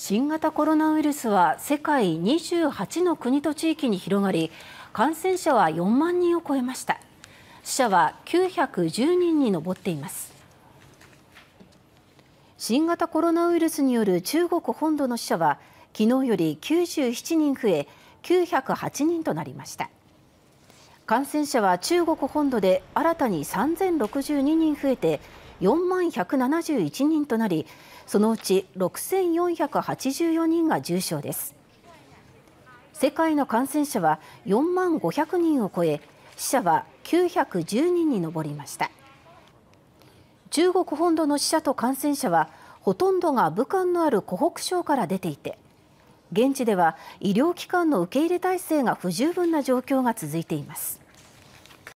新型コロナウイルスは世界28の国と地域に広がり感染者は4万人を超えました死者は910人に上っています新型コロナウイルスによる中国本土の死者は昨日より97人増え908人となりました感染者は中国本土で新たに3062人増えて4万171人となりそのうち6484人が重症です世界の感染者は4万500人を超え死者は910人に上りました中国本土の死者と感染者はほとんどが武漢のある湖北省から出ていて現地では医療機関の受け入れ体制が不十分な状況が続いています